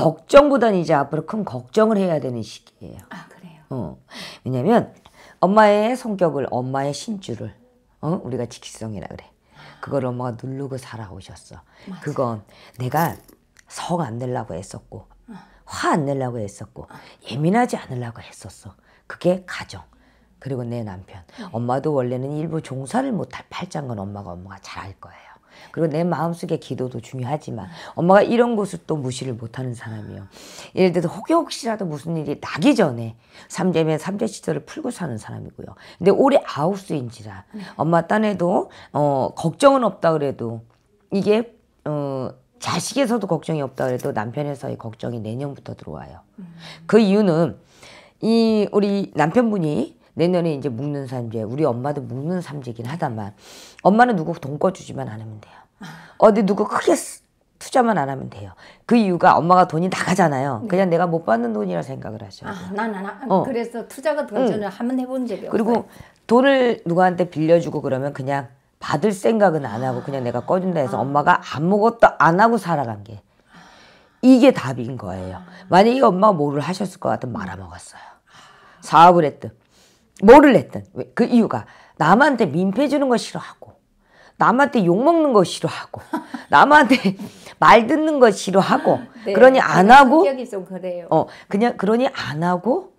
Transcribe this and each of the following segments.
걱정보다는 이제 앞으로 큰 걱정을 해야 되는 시기예요. 아 그래요. 어. 왜냐면 엄마의 성격을 엄마의 신주를 어? 우리가 직성이라 그래. 그걸 엄마가 누르고 살아오셨어. 맞아. 그건 내가 성안 내려고 했었고 어. 화안 내려고 했었고 어. 예민하지 않으려고 했었어. 그게 가정. 그리고 내 남편. 네. 엄마도 원래는 일부 종사를 못할 팔짱건 엄마가 엄마가 잘 알 거예요. 그리고 내마음속에 기도도 중요하지만 엄마가 이런 것을 또 무시를 못하는 사람이에요. 예를 들어서 혹여혹시라도 무슨 일이 나기 전에 삼재면 삼재 시절을 풀고 사는 사람이고요. 근데 올해 아홉수인지라 네. 엄마 딴에도 어 걱정은 없다 그래도 이게 어 자식에서도 걱정이 없다 그래도 남편에서의 걱정이 내년부터 들어와요. 음. 그 이유는 이 우리 남편분이 내년에 이제 묵는 삼재 우리 엄마도 묵는 삼재긴 하다만 엄마는 누구 돈 꺼주지만 않으면 돼요. 어디 누구 크게 투자만 안 하면 돼요. 그 이유가 엄마가 돈이 나가잖아요. 네. 그냥 내가 못 받는 돈이라 생각을 하죠 아, 나나 아, 어. 그래서 투자가 돈 저는 응. 한번 해본 적이 없어요. 그리고 돈을 누구한테 빌려주고 그러면 그냥 받을 생각은 안 하고 그냥 내가 꺼준다 해서 아. 엄마가 아무것도 안 하고 살아간 게 이게 답인 거예요. 만약에 엄마가 뭐를 하셨을 것 같으면 말아먹었어요. 사업을 했든 뭐를 했든그 이유가 남한테 민폐 주는 거 싫어하고 남한테 욕 먹는 거 싫어하고 남한테 말 듣는 거 싫어하고 네, 그러니 안 하고 어 그냥 그러니 안 하고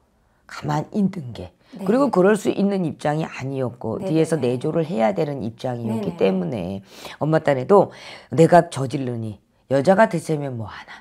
가만 있는 게 네. 그리고 그럴 수 있는 입장이 아니었고 네 뒤에서 네, 네. 내조를 해야 되는 입장이었기 네네. 네. 때문에 엄마 딸에도 내가 저질르니 여자가 되자면 뭐하나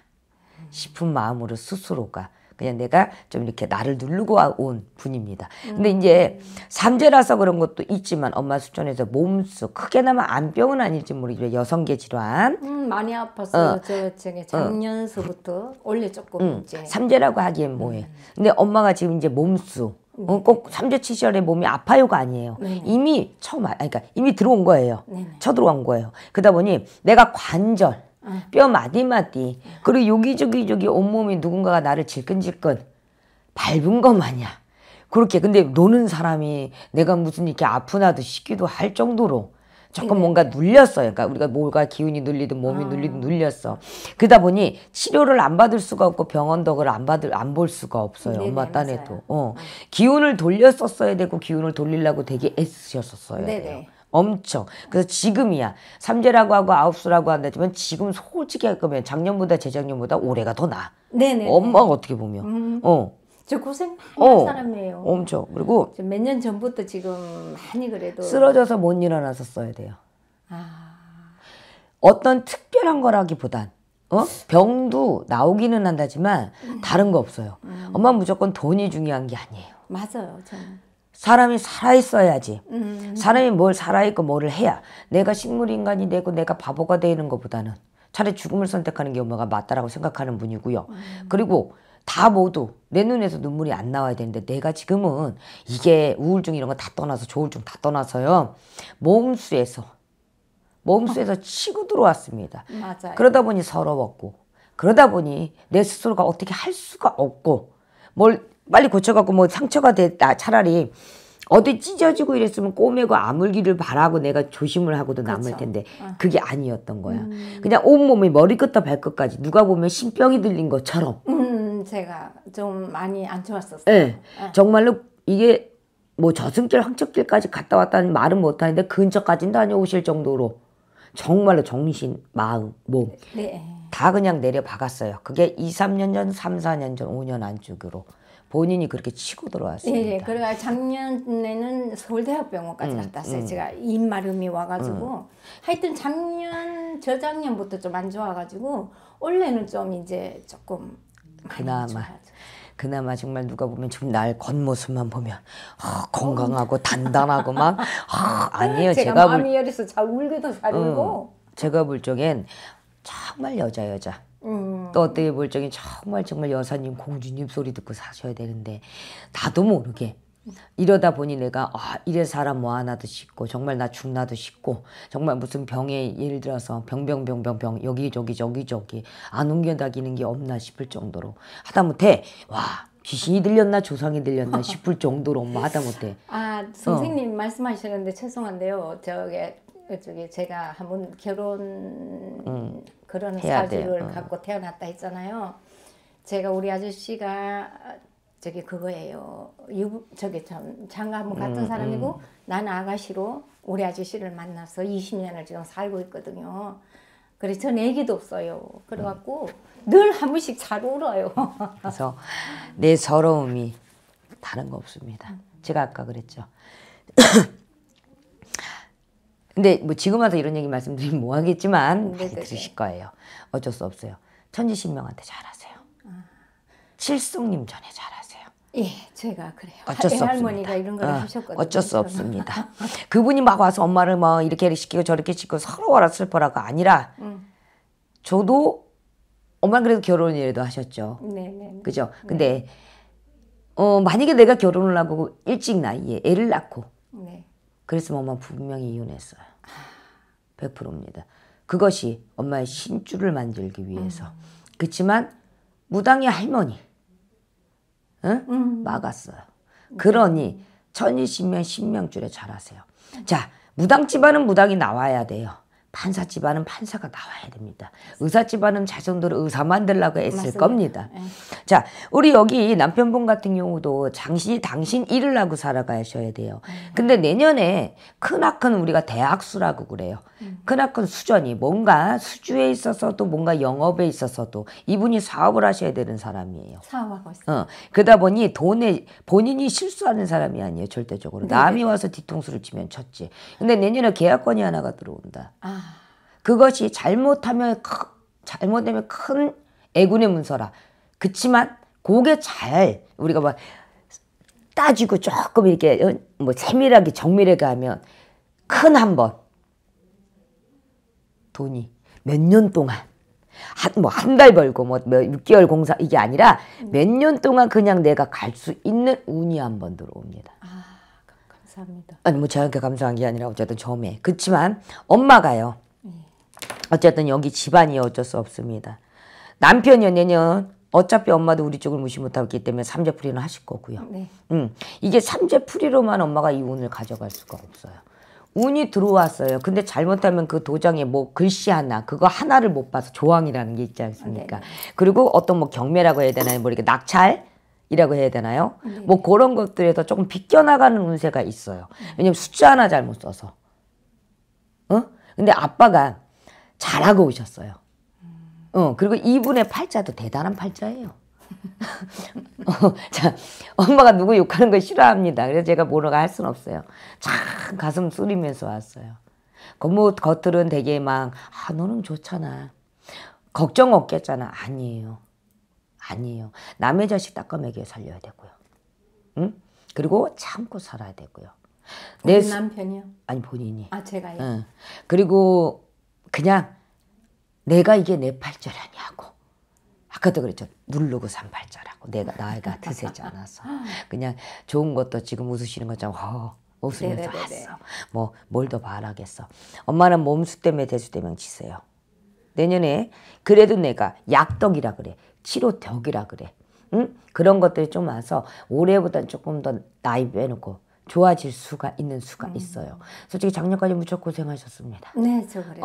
싶은 마음으로 스스로가 그냥 내가 좀 이렇게 나를 누르고 온 분입니다. 음. 근데 이제 삼재라서 그런 것도 있지만 엄마 수천에서 몸수 크게 나면 안병은 아닐지 모르지만 여성계 질환. 음, 많이 아팠어요. 어. 저, 저 어. 작년서부터 원래 조금 음, 이제 삼재라고 하기엔 뭐해. 음. 근데 엄마가 지금 이제 몸수 네. 어, 꼭 삼재치절에 몸이 아파요가 아니에요. 네, 네 이미 처음, 아, 그러니까 이미 들어온 거예요. 네, 네. 쳐들어온 거예요. 그러다 보니 내가 관절, 어. 뼈 마디마디 그리고 여기저기 저기 온몸이 누군가가 나를 질끈질끈 밟은 것 마냥 그렇게 근데 노는 사람이 내가 무슨 이렇게 아프나도 싶기도 할 정도로 조금 네. 뭔가 눌렸어요. 그러니까 우리가 뭘가 기운이 눌리든 몸이 아. 눌리든 눌렸어. 그러다 보니 치료를 안 받을 수가 없고 병원 덕을 안 받을 안 볼 수가 없어요. 엄마 딴에도. 어. 어. 기운을 돌렸었어야 되고 기운을 돌리려고 되게 애쓰셨었어요. 네네. 엄청. 그래서 지금이야. 삼재라고 하고 아홉수라고 한다지만 지금 솔직히 할 거면 작년보다 재작년보다 올해가 더 나아. 네네. 엄마가 어떻게 보면. 음. 어. 저 고생 많이 어, 한 사람이에요. 엄청. 그리고 몇 년 전부터 지금 많이 그래도 쓰러져서 못 일어나서 써야 돼요. 아. 어떤 특별한 거라기보단 어? 병도 나오기는 한다지만 음. 다른 거 없어요. 음. 엄마 무조건 돈이 중요한 게 아니에요. 맞아요. 저는. 사람이 살아있어야지. 음. 사람이 뭘 살아있고 뭘 해야 내가 식물인간이 되고 내가 바보가 되는 것보다는 차라리 죽음을 선택하는 게 엄마가 맞다라고 생각하는 분이고요. 음. 그리고 다 모두 내 눈에서 눈물이 안 나와야 되는데 내가 지금은 이게 우울증 이런 거 다 떠나서 조울증 다 떠나서요. 몸수에서 몸수에서 어. 치고 들어왔습니다. 맞아요. 그러다 보니 서러웠고 그러다 보니 내 스스로가 어떻게 할 수가 없고 뭘 빨리 고쳐갖고 뭐 상처가 됐다 차라리 어디 찢어지고 이랬으면 꼬매고 아물기를 바라고 내가 조심을 하고도 남을 그렇죠. 텐데 아. 그게 아니었던 거야. 음. 그냥 온몸이 머리끝부터 발끝까지 누가 보면 신병이 들린 것처럼. 음, 제가 좀 많이 안 좋았었어요. 네. 네. 정말로 이게 뭐 저승길 황척길까지 갔다 왔다는 말은 못하는데 근처까진 다녀오실 정도로 정말로 정신, 마음, 몸. 네. 다 그냥 내려 박았어요. 그게 2, 3년 전, 3, 4년 전, 5년 안쪽으로. 본인이 그렇게 치고 들어왔습니다. 예, 예. 그래가 작년에는 서울대학병원까지 음, 갔다 왔어요. 음. 제가 입마름이 와가지고 음. 하여튼 작년 저작년부터 좀 안 좋아가지고 원래는 좀 이제 조금 그나마 그나마 정말 누가 보면 지금 날 겉모습만 보면 어, 어 건강하고 단단하고 막 어, 아니에요. 제가, 제가 마음이 열열서잘 울기도 음, 잘 울고 제가 볼 적엔 정말 여자 여자 또 어떻게 볼 적엔 정말 정말 여사님 공주님 소리 듣고 사셔야 되는데 나도 모르게 이러다 보니 내가 아 이래 사람 뭐 하나도 싶고 정말 나 죽나도 싶고 정말 무슨 병에 예를 들어서 병병병병병 여기저기 저기저기 안 옮겨다니는 게 없나 싶을 정도로 하다못해 와 귀신이 들렸나 조상이 들렸나 싶을 정도로 뭐 하다못해 아 어. 선생님 어. 말씀하시는데 죄송한데요 저게 그쪽에 제가 한번 결혼 음. 그런 사주를 어. 갖고 태어났다 했잖아요. 제가 우리 아저씨가 아, 저기 그거예요. 유 저기 참 장가 한번 갔 음, 사람이고 음. 나 아가씨로 우리 아저씨를 만나서 20년을 지금 살고 있거든요. 그래서 전 애기도 없어요. 그래갖고 음. 늘한 번씩 잘 울어요. 그래서 내 서러움이 다른 거 없습니다. 음. 제가 아까 그랬죠. 근데 뭐 지금 와서 이런 얘기 말씀드리면 뭐 하겠지만 많이 네, 네, 네 들으실 거예요. 어쩔 수 없어요. 천지신명한테 잘하세요. 아. 칠성님 전에 잘하세요. 예, 제가 그래요. 어쩔 수 아, 예, 할머니가 이런 걸 어, 하셨거든요. 어쩔 수 없습니다. 그분이 막 와서 엄마를 막 뭐 이렇게 시키고 저렇게 시키고 서러워라 슬퍼라가 아니라 음. 저도 엄마 그래도 결혼이라도 하셨죠. 네네. 네, 그죠? 근데 어 만약에 내가 결혼을 하고 일찍 나이에 애를 낳고 네. 그래서 엄마 분명히 이혼했어요. 100%입니다. 그것이 엄마의 신주를 만들기 위해서. 음. 그렇지만 무당의 할머니 응? 음. 막았어요. 그러니 천이신명 신명줄에 잘하세요. 자 무당 집안은 무당이 나와야 돼요. 판사 집안은 판사가 나와야 됩니다. 의사 집안은 자정도로 의사 만들라고 했을 맞습니다. 겁니다. 네. 자, 우리 여기 남편분 같은 경우도 당신 당신 일을 하고 살아가셔야 돼요. 음. 근데 내년에 크나큰 우리가 대학수라고 그래요. 음. 크나큰 수전이 뭔가 수주에 있어서도 뭔가 영업에 있어서도 이분이 사업을 하셔야 되는 사람이에요. 사업하고 있어. 어, 그러다 보니 돈에 본인이 실수하는 사람이 아니에요. 절대적으로. 네네. 남이 와서 뒤통수를 치면 쳤지. 근데 내년에 계약권이 하나가 들어온다. 아. 그것이 잘못하면 크, 잘못되면 큰 애군의 문서라. 그치만 그게 잘 우리가 막 따지고 조금 이렇게 어, 뭐 세밀하게 정밀하게 하면 큰 한 번. 돈이 몇 년 동안 한 뭐 한 달 벌고 뭐몇 6개월 공사 이게 아니라 음. 몇년 동안 그냥 내가 갈 수 있는 운이 한 번 들어옵니다. 아, 감사합니다. 아니 뭐 저한테 감사한 게 아니라 어쨌든 처음에 그렇지만 엄마가요. 예. 어쨌든 여기 집안이 어쩔 수 없습니다. 남편이 내년 어차피 엄마도 우리 쪽을 무시 못하기 때문에 삼재풀이는 하실 거고요. 네. 음, 이게 삼재풀이로만 엄마가 이 운을 가져갈 수가 없어요. 운이 들어왔어요. 근데 잘못하면 그 도장에 뭐 글씨 하나, 그거 하나를 못 봐서 조항이라는 게 있지 않습니까? 아, 네. 그리고 어떤 뭐 경매라고 해야 되나요? 뭐 이렇게 낙찰? 이라고 해야 되나요? 네뭐 그런 것들에서 조금 비껴나가는 운세가 있어요. 왜냐면 숫자 하나 잘못 써서. 어? 근데 아빠가 잘하고 오셨어요. 음. 어, 그리고 이분의 팔자도 대단한 팔자예요. 어, 자, 엄마가 누구 욕하는 걸 싫어합니다. 그래서 제가 뭐라고 할 수는 없어요. 참 가슴 쓰리면서 왔어요. 겉모 그 뭐 겉들은 되게 막, 아, 너는 좋잖아. 걱정 없겠잖아. 아니에요. 아니에요. 남의 자식 닦아매게 살려야 되고요. 응? 그리고 참고 살아야 되고요. 내 수... 남편이요? 아니 본인이. 아 제가요. 응. 그리고 그냥 내가 이게 내 팔자라냐고. 아까도 그랬죠. 누르고 산 발자라고. 내가 나이가 드세지 않아서. 그냥 좋은 것도 지금 웃으시는 것처럼 허 웃으면서 네네네네. 네, 네, 네, 왔어. 뭐 뭘 더 바라겠어. 엄마는 몸수 때문에 대수대명치세요. 내년에 그래도 내가 약덕이라 그래. 치료덕이라 그래. 응? 그런 것들이 좀 와서 올해보단 조금 더 나이 빼놓고 좋아질 수가 있는 수가 음. 있어요. 솔직히 작년까지 무척 고생하셨습니다. 네, 저 그래요.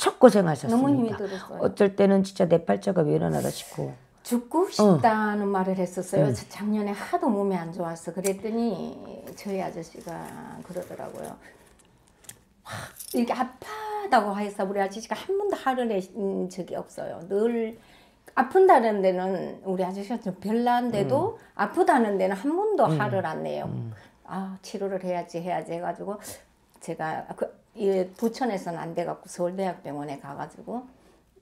척 고생하셨습니다. 너무 힘 들었어요. 어쩔 때는 진짜 내 팔자가 왜일어나다 싶고. 죽고 어. 싶다는 어. 말을 했었어요. 응. 네. 작년에 하도 몸이 안 좋아서 그랬더니 저희 아저씨가 그러더라고요. 이렇게 아파다고 해서 우리 아저씨가 한 번도 화를 낸 적이 없어요. 늘 아픈다는 데는 우리 아저씨가 좀 별난데도 음. 아프다는 데는 한 번도 음. 화를 안 내요. 음. 아 치료를 해야지 해야지 해가지고 제가 그 예, 부천에서는 안 돼갖고 서울대학병원에 가가지고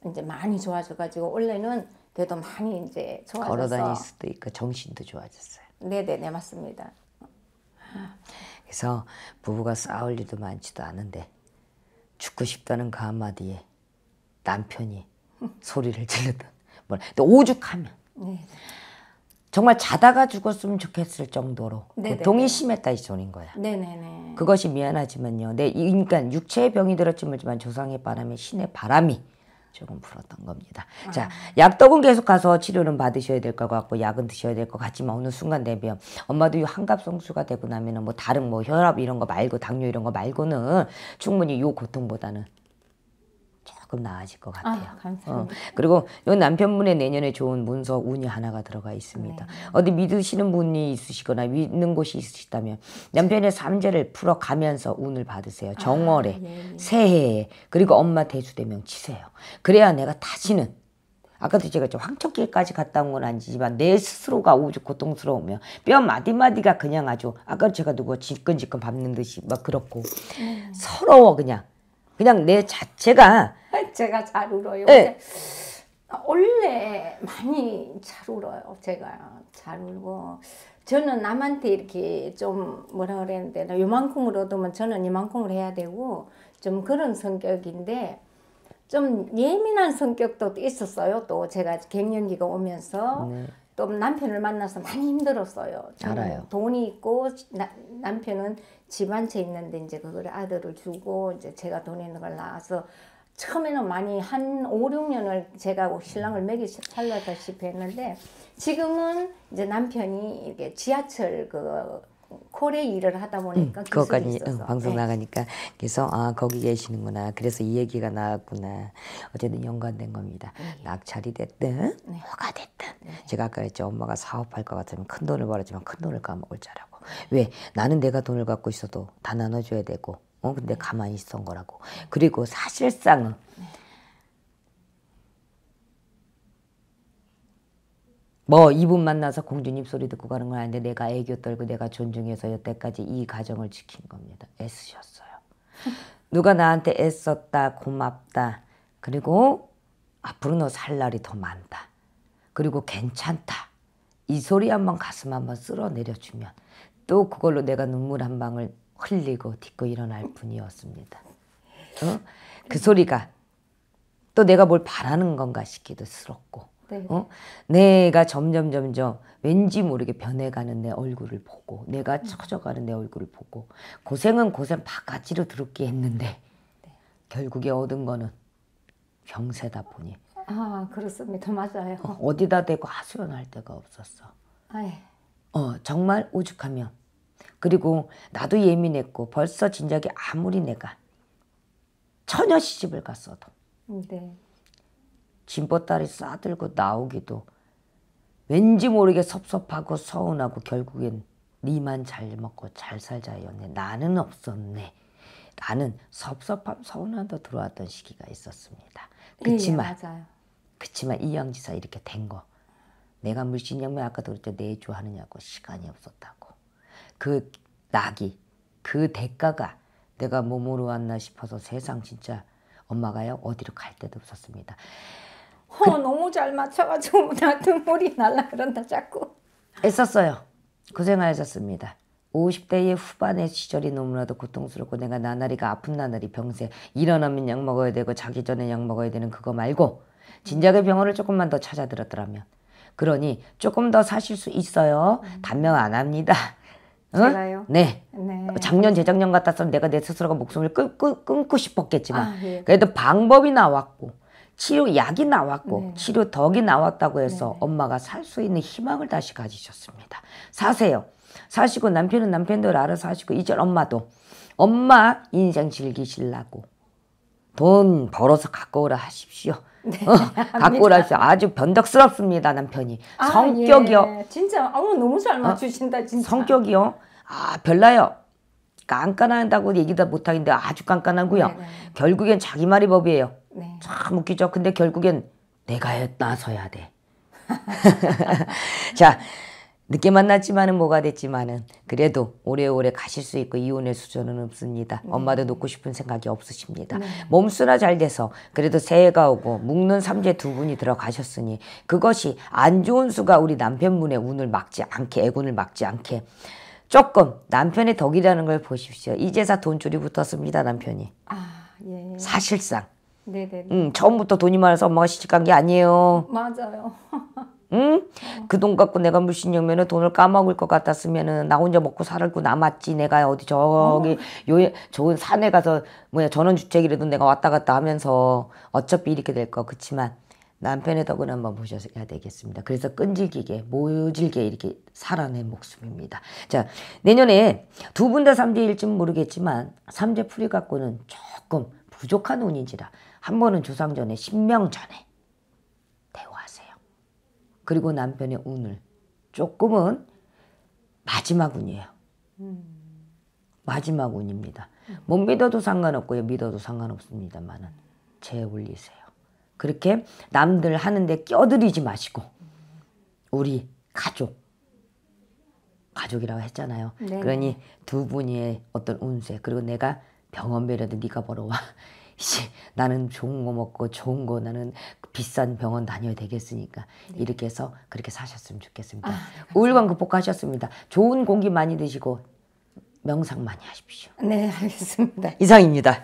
이제 많이 좋아져가지고 원래는 그래도 많이 이제 좋아져서 걸어다닐 수도 있고 정신도 좋아졌어요. 네네네 네, 맞습니다. 그래서 부부가 싸울 일도 많지도 않은데 죽고 싶다는 그 한마디에 남편이 소리를 질렀던 뭐 오죽하면 네. 정말 자다가 죽었으면 좋겠을 정도로 네네네. 고통이 심했다 이 소린 거야. 네네네. 그것이 미안하지만요. 내 네, 그러니까 육체의 병이 들었지만 조상의 바람이 신의 바람이 조금 불었던 겁니다. 아. 자, 약덕은 계속 가서 치료는 받으셔야 될 것 같고 약은 드셔야 될 것 같지만 어느 순간 되면 엄마도 한갑성수가 되고 나면은 뭐 다른 뭐 혈압 이런 거 말고 당뇨 이런 거 말고는 충분히 요 고통보다는 조금 나아질 것 아, 같아요. 아, 감사합니다. 어. 그리고 이 남편분의 내년에 좋은 문서 운이 하나가 들어가 있습니다. 네. 어디 믿으시는 분이 있으시거나 믿는 곳이 있으시다면 남편의 삼재를 풀어가면서 운을 받으세요. 아, 정월에, 아, 네. 새해에, 그리고 엄마 대수대명 치세요. 그래야 내가 다시는 아까도 제가 황천길까지 갔다 온 건 아니지만 내 스스로가 오죽 고통스러우면 뼈 마디마디가 그냥 아주 아까 제가 누구 질끈질끈 밟는 듯이 막 그렇고 네. 서러워 그냥 그냥 내 자체가 제가 잘 울어요. 네. 원래 많이 잘 울어요. 제가 잘 울고 저는 남한테 이렇게 좀 뭐라 그랬는데 요만큼을 얻으면 저는 이만큼을 해야 되고 좀 그런 성격인데 좀 예민한 성격도 있었어요. 또 제가 갱년기가 오면서 네. 또 남편을 만나서 많이 힘들었어요. 알아요. 돈이 있고 나, 남편은 집 한 채 있는데 이제 그걸 아들을 주고 이제 제가 돈 있는 걸 낳아서 처음에는 많이 한 5, 6년을 제가 신랑을 먹이 살려다시피 했는데 지금은 이제 남편이 이렇게 지하철 그 코레 일을 하다 보니까 음, 그것까지 있 방송 네. 나가니까 그래서 아 거기 계시는구나 그래서 이 얘기가 나왔구나 어쨌든 연관된 겁니다 네. 낙찰이 됐든 네. 뭐가 됐든 네. 제가 아까 했죠 엄마가 사업할 것 같으면 큰 돈을 벌었지만 큰 돈을 까먹을 줄알고왜 나는 내가 돈을 갖고 있어도 다 나눠줘야 되고 어 근데 가만히 있었 거라고. 그리고 사실상은 뭐 이분 만나서 공주님 소리 듣고 가는 건 아닌데 내가 애교 떨고 내가 존중해서 여태까지 이 가정을 지킨 겁니다. 애쓰셨어요. 누가 나한테 애썼다 고맙다 그리고 앞으로 너 살 날이 더 많다 그리고 괜찮다 이 소리 한 번 가슴 한 번 쓸어 내려주면 또 그걸로 내가 눈물 한 방울 흘리고 딛고 일어날 뿐이었습니다. 어? 그 소리가 또 내가 뭘 바라는 건가 싶기도 스럽고 네. 어? 내가 점점 점점 왠지 모르게 변해가는 내 얼굴을 보고 내가 음. 처져가는 내 얼굴을 보고 고생은 고생 바가지로 들었기 했는데 네. 결국에 얻은 거는 병세다 보니 아 그렇습니다 맞아요 어, 디다 대고 하소연할 데가 없었어 아예. 어 정말 오죽하면 그리고 나도 예민했고 벌써 진작에 아무리 내가 처녀 시집을 갔어도 네. 진보딸이 싸들고 나오기도 왠지 모르게 섭섭하고 서운하고 결국엔 니만 잘 먹고 잘 살자였네 나는 없었네 나는 섭섭함 서운함도 들어왔던 시기가 있었습니다 그치만 예, 예, 그치만 이영지사 이렇게 된 거 내가 물신양면 아까도 그랬죠 내조하느냐고 시간이 없었다고 그 낙이 그 대가가 내가 몸으로 왔나 싶어서 세상 진짜 엄마가요 어디로 갈 데도 없었습니다. 어 그, 너무 잘 맞춰가지고 나 눈물이 날라 그런다 자꾸. 애썼어요. 고생하셨습니다. 50대의 후반의 시절이 너무나도 고통스럽고 내가 나날이가 아픈 나날이 병세 일어나면 약 먹어야 되고 자기 전에 약 먹어야 되는 그거 말고 진작에 병원을 조금만 더 찾아들었더라면 그러니 조금 더 사실 수 있어요. 음. 단명 안 합니다. 응? 어? 제가요? 네. 네. 작년 재작년 같았으면 내가 내 스스로가 목숨을 끊, 끊, 끊고 싶었겠지만 아, 예. 그래도 방법이 나왔고 치료약이 나왔고 네. 치료덕이 나왔다고 해서 네. 엄마가 살 수 있는 희망을 다시 가지셨습니다. 사세요. 사시고 남편은 남편들 알아서 하시고 이제 엄마도 엄마 인생 즐기실라고 돈 벌어서 갖고 오라 하십시오. 네, 어, 갖고 오라 하십시오. 아주 변덕스럽습니다 남편이. 아, 예. 성격이요. 예. 진짜 어머 너무 잘 어? 맞추신다 진짜. 성격이요. 아 별나요. 깐깐하다고 얘기다 못하는데 아주 깐깐하고요. 네네. 네. 결국엔 자기 말이 법이에요. 네. 참 웃기죠. 근데 결국엔 내가 나서야 돼. 자, 늦게 만났지만은 뭐가 됐지만은 그래도 오래오래 가실 수 있고 이혼의 수준은 없습니다. 네. 엄마도 놓고 싶은 생각이 없으십니다. 네. 몸수나 잘 돼서 그래도 새해가 오고 묵는 삼재 두 분이 들어가셨으니 그것이 안 좋은 수가 우리 남편분의 운을 막지 않게 애군을 막지 않게 조금 남편의 덕이라는 걸 보십시오. 이제사 돈줄이 붙었습니다 남편이. 아 예. 사실상. 네네. 음 처음부터 돈이 많아서 엄마가 시집간 게 아니에요. 맞아요. 응? 그 돈 갖고 내가 물신영면은 돈을 까먹을 것같았으면나 혼자 먹고 살고 남았지 내가 어디 저기 어. 요 좋은 산에 가서 뭐야 전원주택이라도 내가 왔다 갔다 하면서 어차피 이렇게 될 거 그치만 남편의 덕은 한번 보셔야 되겠습니다. 그래서 끈질기게 모질게 이렇게 살아낸 목숨입니다. 자 내년에 두 분 다 삼재일진 모르겠지만 삼재 풀이 갖고는 조금 부족한 운인지라 한 번은 조상전에 신명전에 그리고 남편의 운을 조금은 마지막 운이에요. 마지막 운입니다. 못 믿어도 상관없고요. 믿어도 상관없습니다만은 제 올리세요. 그렇게 남들 하는데 껴들이지 마시고 우리 가족 가족이라고 했잖아요. 네네. 그러니 두 분의 어떤 운세 그리고 내가 병원비라도 네가 벌어와 씨, 나는 좋은 거 먹고 좋은 거 나는 비싼 병원 다녀야 되겠으니까 네. 이렇게 해서 그렇게 사셨으면 좋겠습니다. 아, 네, 우울감 극복하셨습니다. 좋은 공기 많이 드시고 명상 많이 하십시오. 네, 알겠습니다. 이상입니다.